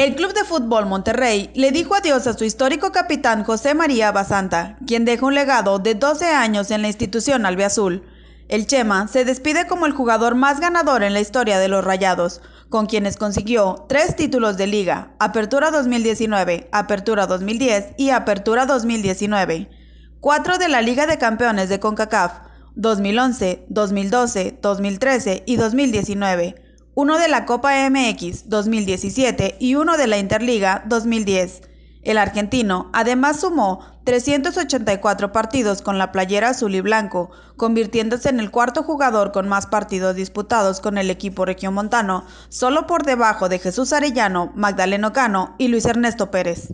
El Club de Fútbol Monterrey le dijo adiós a su histórico capitán José María Basanta, quien dejó un legado de 12 años en la institución albiazul. El Chema se despide como el jugador más ganador en la historia de los Rayados, con quienes consiguió tres títulos de liga, Apertura 2019, Apertura 2010 y Apertura 2019, cuatro de la Liga de Campeones de CONCACAF, 2011, 2012, 2013 y 2019 uno de la Copa MX 2017 y uno de la Interliga 2010. El argentino además sumó 384 partidos con la playera azul y blanco, convirtiéndose en el cuarto jugador con más partidos disputados con el equipo regiomontano, solo por debajo de Jesús Arellano, Magdaleno Cano y Luis Ernesto Pérez.